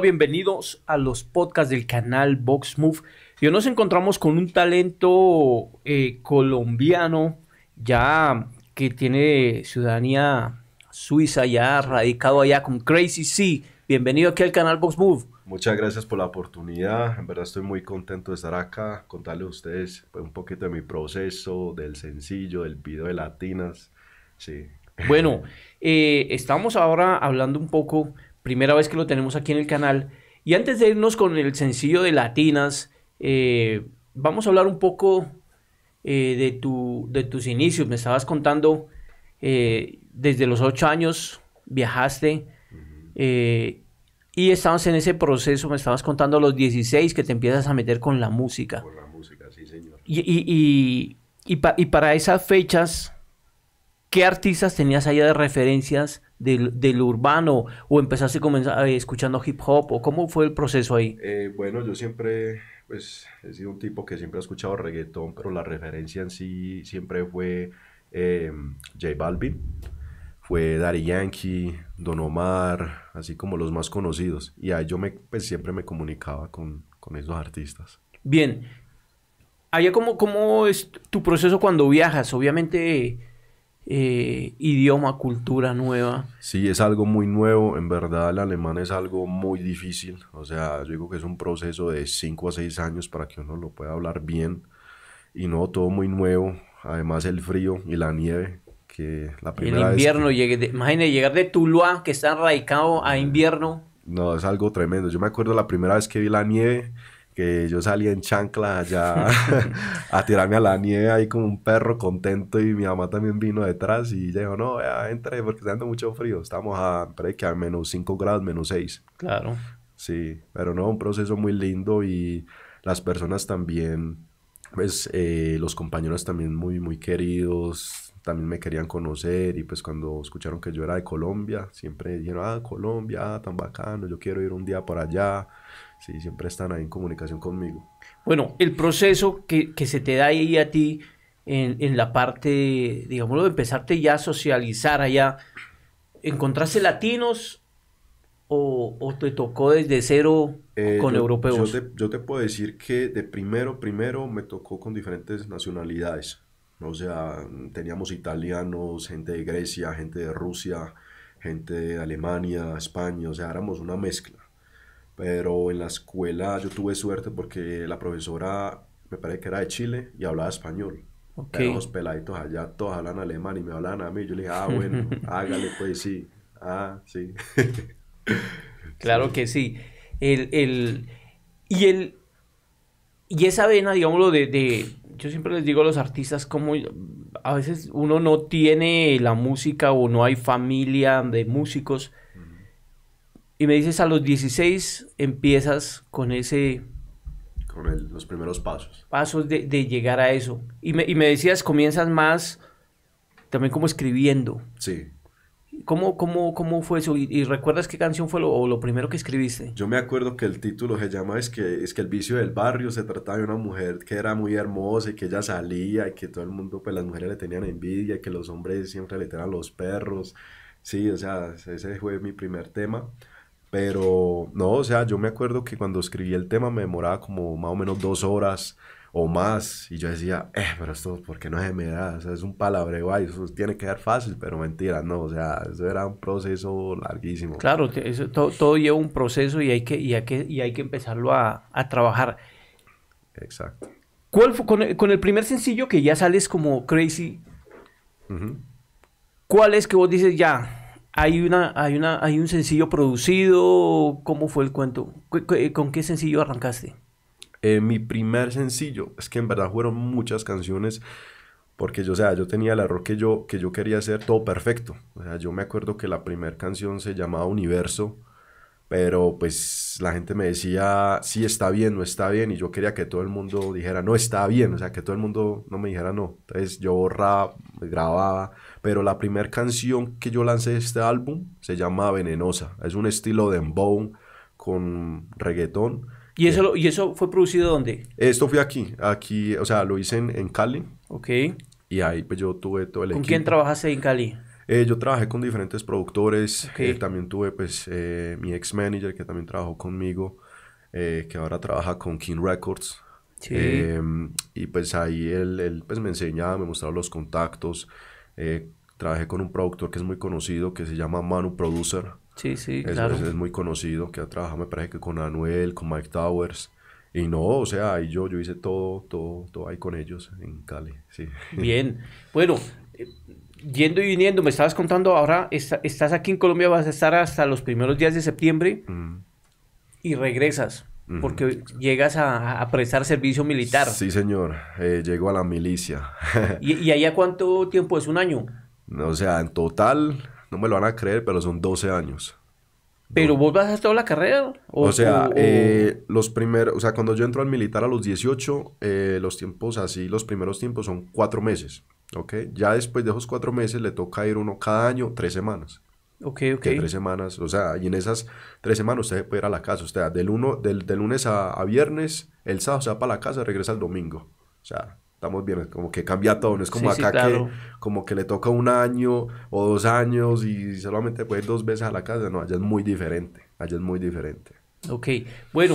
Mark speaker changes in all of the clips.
Speaker 1: bienvenidos a los podcasts del canal Box Move. hoy nos encontramos con un talento eh, colombiano ya que tiene ciudadanía suiza, ya radicado allá con Crazy C. Bienvenido aquí al canal Box Move.
Speaker 2: Muchas gracias por la oportunidad. En verdad estoy muy contento de estar acá, Contarle a ustedes pues, un poquito de mi proceso, del sencillo, del video de Latinas. Sí.
Speaker 1: Bueno, eh, estamos ahora hablando un poco primera vez que lo tenemos aquí en el canal. Y antes de irnos con el sencillo de Latinas, eh, vamos a hablar un poco eh, de, tu, de tus inicios. Me estabas contando, eh, desde los ocho años viajaste y estabas en ese proceso, me estabas contando a los 16 que te empiezas a meter con la música. Con la música, sí, señor. Y, y para esas fechas, ¿qué artistas tenías allá de referencias? del, urbano o empezaste eh, escuchando hip hop o cómo fue el proceso ahí?
Speaker 2: Eh, bueno, yo siempre pues he sido un tipo que siempre ha escuchado reggaetón, pero la referencia en sí siempre fue eh, J Balvin, fue Daddy Yankee, Don Omar, así como los más conocidos. Y ahí yo me, pues, siempre me comunicaba con, esos
Speaker 1: artistas. Bien, allá como, ¿cómo es tu proceso cuando viajas? Obviamente eh, idioma, cultura nueva.
Speaker 2: Sí, es algo muy nuevo. En verdad, el alemán es algo muy difícil. O sea, yo digo que es un proceso de 5 a 6 años para que uno lo pueda hablar bien. Y no, todo muy nuevo. Además, el frío y la nieve. Que la primera el invierno,
Speaker 1: imagínate llegar de Tuluá, que está radicado, a eh, invierno.
Speaker 2: No, es algo tremendo. Yo me acuerdo la primera vez que vi la nieve que yo salí en chancla allá a tirarme a la nieve ahí como un perro contento y mi mamá también vino detrás y dijo, no, ya, entre porque está dando mucho frío, estamos a, que a menos 5 grados, menos 6. Claro. Sí, pero no, un proceso muy lindo y las personas también, pues eh, los compañeros también muy, muy queridos, también me querían conocer y pues cuando escucharon que yo era de Colombia, siempre dijeron, ah, Colombia, ah, tan bacano, yo quiero ir un día para allá. Sí, siempre están ahí en comunicación conmigo.
Speaker 1: Bueno, el proceso que, que se te da ahí a ti en, en la parte, digámoslo, de empezarte ya a socializar allá, ¿encontraste latinos o, te tocó desde cero eh, con europeos? Yo
Speaker 2: te, yo te puedo decir que de primero, primero me tocó con diferentes nacionalidades. O sea, teníamos italianos, gente de Grecia, gente de Rusia, gente de Alemania, España, o sea, éramos una mezcla. Pero en la escuela yo tuve suerte porque la profesora me parece que era de Chile y hablaba español. Okay. los peladitos allá todos hablan alemán y me hablan a mí. Yo le dije, ah, bueno, hágale, pues sí. Ah, sí.
Speaker 1: claro que sí. El, el, y, el, y esa vena, digámoslo, de yo siempre les digo a los artistas como a veces uno no tiene la música o no hay familia de músicos. Y me dices, a los 16 empiezas con ese... Con los primeros pasos. Pasos de, llegar a eso. Y me, y me, decías, comienzas más también como escribiendo. Sí. ¿Cómo, cómo, cómo fue eso? ¿Y, recuerdas qué canción fue lo, lo primero que escribiste? Yo me acuerdo que el título se llama es que, es que el vicio del
Speaker 2: barrio se trataba de una mujer que era muy hermosa y que ella salía y que todo el mundo, pues las mujeres le tenían envidia y que los hombres siempre le tenían los perros. Sí, o sea, ese fue mi primer tema. Pero no, o sea, yo me acuerdo que cuando escribí el tema me demoraba como más o menos dos horas o más. Y yo decía, eh, pero esto, ¿por qué no de me da? O sea, es un palabra igual... eso tiene que ser fácil, pero mentira, no, o sea, eso era un proceso larguísimo.
Speaker 1: Claro, todo, lleva un proceso y hay que, y hay que, y hay que empezarlo a, a trabajar. Exacto. ¿Cuál fue, con, el, primer sencillo que ya sales como crazy? ¿Cuál es que vos dices ya? Hay, una, hay, una, hay un sencillo producido, ¿cómo fue el cuento? ¿Con qué sencillo arrancaste?
Speaker 2: Eh, mi primer sencillo, es que en verdad fueron muchas canciones, porque yo, o sea, yo tenía el error que yo, que yo quería hacer todo perfecto. yo me acuerdo que la primera canción se llamaba Universo, pero pues la gente me decía, sí está bien, no está bien, y yo quería que todo el mundo dijera, no está bien, o sea, que todo el mundo no me dijera no. Entonces yo borraba, grababa, pero la primera canción que yo lancé este álbum se llama Venenosa, es un estilo de dembow con reggaetón
Speaker 1: ¿Y eso, ¿Y eso fue producido dónde?
Speaker 2: Esto fue aquí, aquí, o sea, lo hice en, en Cali. Ok. Y ahí pues yo tuve todo el ¿Con equipo. ¿Con quién trabajaste en Cali? Eh, yo trabajé con diferentes productores, eh, también tuve pues eh, mi ex manager que también trabajó conmigo, que ahora trabaja con King Records. Sí. Em, y pues ahí él, él, pues me enseñaba, me mostraba los contactos. trabajé con un productor que es muy conocido que se llama Manu Producer. Sí, sí, claro. Es, muy conocido, que ha trabajado, me parece que con Anuel, con Mike Towers. Y no, o sea, ahí yo, yo hice todo, todo, todo ahí con ellos en Cali, sí.
Speaker 1: Bien. Bueno, eh, yendo y viniendo, me estabas contando ahora, estás aquí en Colombia, vas a estar hasta los primeros días de septiembre mm. y regresas. Porque llegas a, prestar servicio militar. Sí,
Speaker 2: señor. Eh, llego a la milicia.
Speaker 1: ¿Y, ¿Y allá cuánto
Speaker 2: tiempo es? ¿Un año? O sea, en total no me lo van a creer, pero son 12 años.
Speaker 1: ¿Pero vos vas a toda la carrera? O, sea, eh,
Speaker 2: los primeros, o sea, cuando yo entro al militar a los 18, eh, los tiempos así, los primeros tiempos son cuatro meses, ¿ok? Ya después de esos cuatro meses le toca ir uno cada año, tres semanas.
Speaker 1: Ok, ok. Que tres
Speaker 2: semanas, o sea, y en esas tres semanas usted se puede ir a la casa, usted del, uno, del, lunes a, viernes, el sábado se va para la casa, regresa el domingo. O sea, estamos bien, como que cambia todo, no es como acá que como que le toca un año o dos años y solamente puedes dos veces a la casa, no, allá es muy diferente, allá es muy diferente.
Speaker 1: Ok, bueno,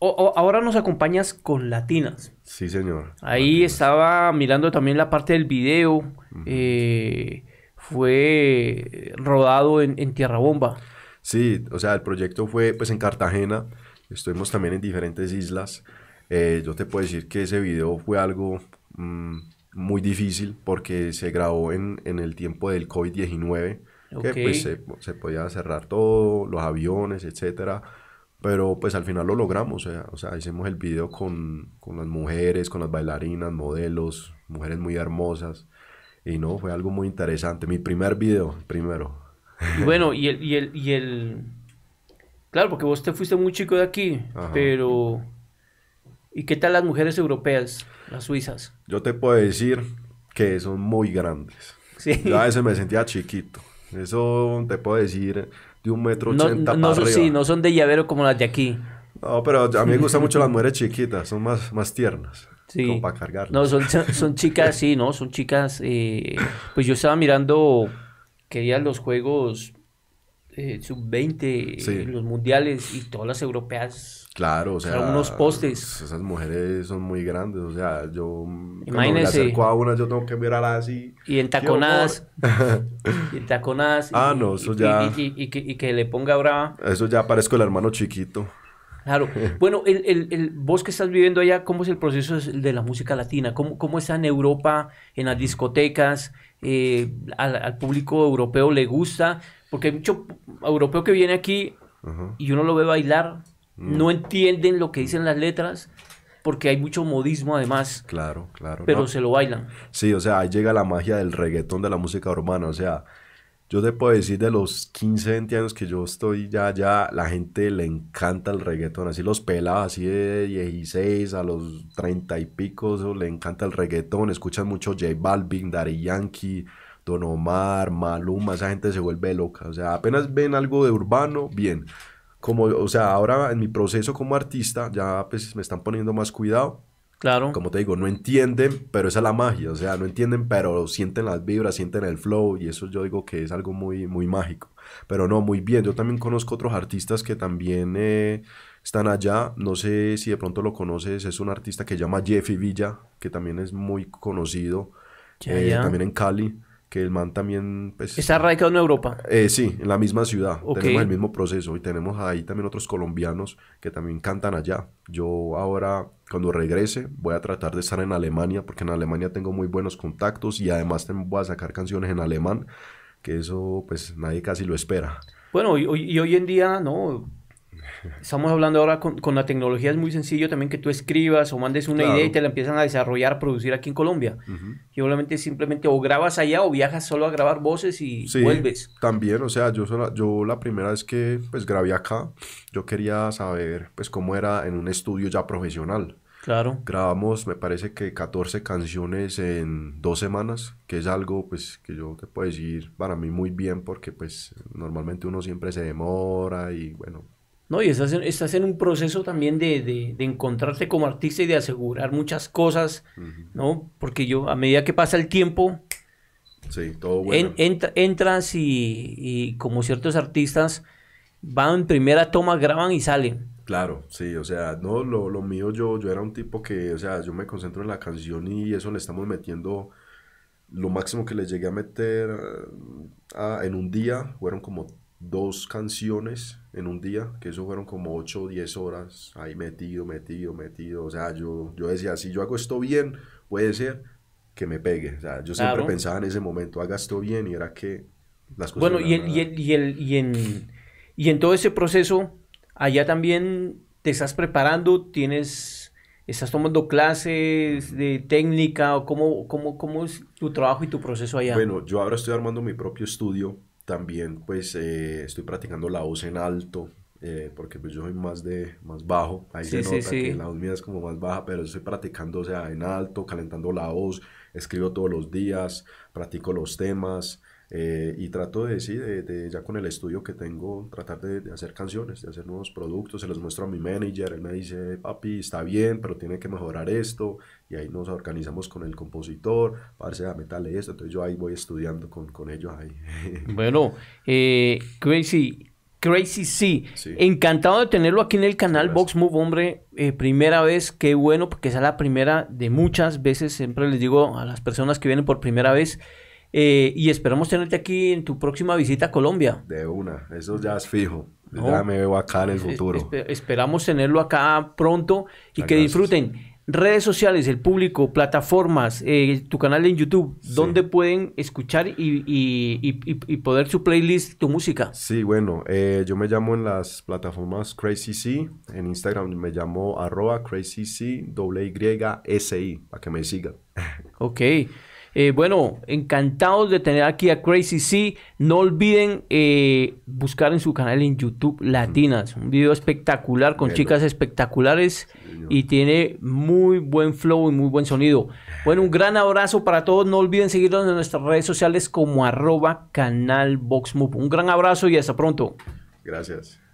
Speaker 1: ahora nos acompañas con latinas.
Speaker 2: Sí, señor.
Speaker 1: Ahí estaba mirando también la parte del video, eh, fue rodado en, en Tierra Bomba.
Speaker 2: Sí, o sea, el proyecto fue pues en Cartagena, estuvimos también en diferentes islas. Eh, yo te puedo decir que ese video fue algo mm, muy difícil porque se grabó en, en el tiempo del COVID-19, que pues, se, podía cerrar todo, los aviones, etcétera. Pero pues al final lo logramos, o sea, hicimos el video con, las mujeres, con las bailarinas, modelos, mujeres muy hermosas. Y no, fue algo muy interesante. Mi primer video, primero.
Speaker 1: bueno, y el, y el, Claro, porque vos te fuiste muy chico de aquí, pero ¿Y qué tal las mujeres europeas, las suizas?
Speaker 2: Yo te puedo decir que son muy grandes. Sí. Yo a veces me sentía chiquito. Eso te puedo decir de un metro ochenta no, para Sí,
Speaker 1: no son de llavero como las de aquí. No, pero a mí me gustan mucho las mujeres
Speaker 2: chiquitas, son más, más tiernas.
Speaker 1: Sí. Como para cargarlas. No, son, chicas, sí, ¿no? Son chicas... Eh, pues yo estaba mirando, quería los juegos eh, sub-20, los mundiales y todas las europeas. Claro, o sea, unos postes. Pues,
Speaker 2: esas mujeres son muy grandes, o sea, yo Imagínese. Me a una, yo tengo que mirarla así.
Speaker 1: Y en taconadas. y en taconadas. Ah, y, no, eso ya. Y, que, le ponga brava.
Speaker 2: Eso ya parezco el hermano chiquito.
Speaker 1: Claro. Bueno, el, el, vos que estás viviendo allá, ¿cómo es el proceso de la música latina? ¿Cómo, está en Europa, en las discotecas? Eh, al, al, público europeo le gusta? Porque hay mucho europeo que viene aquí y uno lo ve bailar, mm. no entienden lo que dicen las letras porque hay mucho modismo además. Claro, claro. Pero se lo bailan.
Speaker 2: Sí, o sea, ahí llega la magia del reggaetón de la música urbana, o sea, yo te puedo decir de los 15, 20 años que yo estoy ya ya la gente le encanta el reggaetón, así los pelados, así de 16 a los 30 y pico, le encanta el reggaetón, escuchan mucho J Balvin, Daddy Yankee, Don Omar, Maluma, esa gente se vuelve loca. O sea, apenas ven algo de urbano, bien. Como, o sea, ahora en mi proceso como artista ya pues me están poniendo más cuidado. Claro. Como te digo, no entienden, pero esa es la magia. O sea, no entienden, pero sienten las vibras, sienten el flow. Y eso yo digo que es algo muy, muy mágico. Pero no, muy bien. Yo también conozco otros artistas que también eh, están allá. No sé si de pronto lo conoces. Es un artista que se llama Jeffy Villa, que también es muy conocido. Eh, también en Cali que el man también... Pues, ¿Está
Speaker 1: radicado en Europa?
Speaker 2: Eh, sí, en la misma ciudad. Tenemos el mismo proceso y tenemos ahí también otros colombianos que también cantan allá. Yo ahora, cuando regrese, voy a tratar de estar en Alemania porque en Alemania tengo muy buenos contactos y además voy a sacar canciones en alemán, que eso pues nadie casi lo espera.
Speaker 1: Bueno, y hoy en día, ¿no? Estamos hablando ahora con, con, la tecnología, es muy sencillo también que tú escribas o mandes una idea y te la empiezan a desarrollar, producir aquí en Colombia. Y obviamente simplemente o grabas allá o viajas solo a grabar voces y vuelves.
Speaker 2: También, o sea, yo, yo la primera vez que pues grabé acá, yo quería saber pues cómo era en un estudio ya profesional. Claro. Grabamos, me parece que 14 canciones en dos semanas, que es algo pues que yo te puedo decir para mí muy bien porque pues normalmente uno siempre se demora y bueno,
Speaker 1: ¿no? Y estás en, un proceso también de, encontrarte como artista y de asegurar muchas cosas, ¿no? Porque yo, a medida que pasa el tiempo, sí, todo entras y, como ciertos artistas van en primera toma, graban y salen.
Speaker 2: Claro, sí, o sea, no, lo, mío yo, yo era un tipo que, o sea, yo me concentro en la canción y eso le estamos metiendo lo máximo que le llegué a meter ah, en un día fueron como dos canciones en un día, que eso fueron como 8 o 10 horas ahí metido, metido, metido. O sea, yo, yo decía, si yo hago esto bien, puede ser que me pegue. O sea, yo siempre pensaba en ese momento, haga esto bien y era que las cosas... Bueno, y, y,
Speaker 1: y, el, y, en, y en todo ese proceso, allá también te estás preparando, tienes... ¿Estás tomando clases de técnica o cómo, cómo, cómo es tu trabajo y tu proceso allá? Bueno,
Speaker 2: yo ahora estoy armando mi propio estudio también pues eh, estoy practicando la voz en alto, eh, porque pues yo soy más de más bajo, ahí se nota que la voz mía es como más baja, pero estoy practicando, en alto, calentando la voz, escribo todos los días, practico los temas, eh, y trato de, sí, ya con el estudio que tengo, tratar de, hacer canciones, de hacer nuevos productos, se los muestro a mi manager, él me dice, papi, está bien, pero tiene que mejorar esto, y ahí nos organizamos con el compositor, parce, a y esto, entonces yo ahí voy estudiando con, con ellos
Speaker 1: ahí. Bueno, eh, Crazy, Crazy sí. Encantado de tenerlo aquí en el canal Vox Move, hombre. Eh, primera vez, qué bueno, porque es la primera de muchas veces. Siempre les digo a las personas que vienen por primera vez, eh, y esperamos tenerte aquí en tu próxima visita a Colombia.
Speaker 2: De una, eso ya es fijo. ya me veo acá en el futuro.
Speaker 1: esperamos tenerlo acá pronto y que disfruten. Redes sociales, el público, plataformas, eh, tu canal en YouTube, donde pueden escuchar y, y, poder su playlist, tu música. Sí, bueno, eh, yo
Speaker 2: me llamo en las plataformas Crazy CrazyC, en Instagram me llamo arroba
Speaker 1: C,
Speaker 2: para que me sigan.
Speaker 1: Ok. Eh, bueno, encantados de tener aquí a Crazy C. No olviden eh, buscar en su canal en YouTube Latinas. Un video espectacular con chicas espectaculares y tiene muy buen flow y muy buen sonido. Bueno, un gran abrazo para todos. No olviden seguirnos en nuestras redes sociales como arroba canal Un gran abrazo y hasta pronto.
Speaker 2: Gracias.